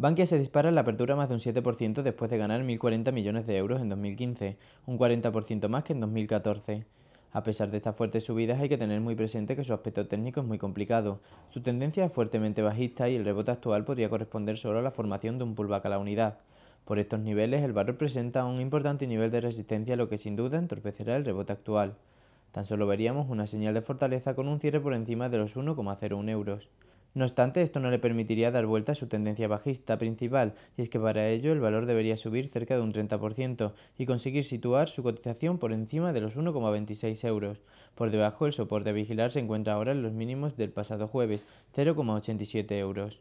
Bankia se dispara en la apertura más de un 7% después de ganar 1.040 millones de euros en 2015, un 40% más que en 2014. A pesar de estas fuertes subidas hay que tener muy presente que su aspecto técnico es muy complicado. Su tendencia es fuertemente bajista y el rebote actual podría corresponder solo a la formación de un pullback a la unidad. Por estos niveles el barro presenta un importante nivel de resistencia lo que sin duda entorpecerá el rebote actual. Tan solo veríamos una señal de fortaleza con un cierre por encima de los 1,01 euros. No obstante, esto no le permitiría dar vuelta a su tendencia bajista principal, y es que para ello el valor debería subir cerca de un 30% y conseguir situar su cotización por encima de los 1,26 euros. Por debajo, el soporte a vigilar se encuentra ahora en los mínimos del pasado jueves, 0,87 euros.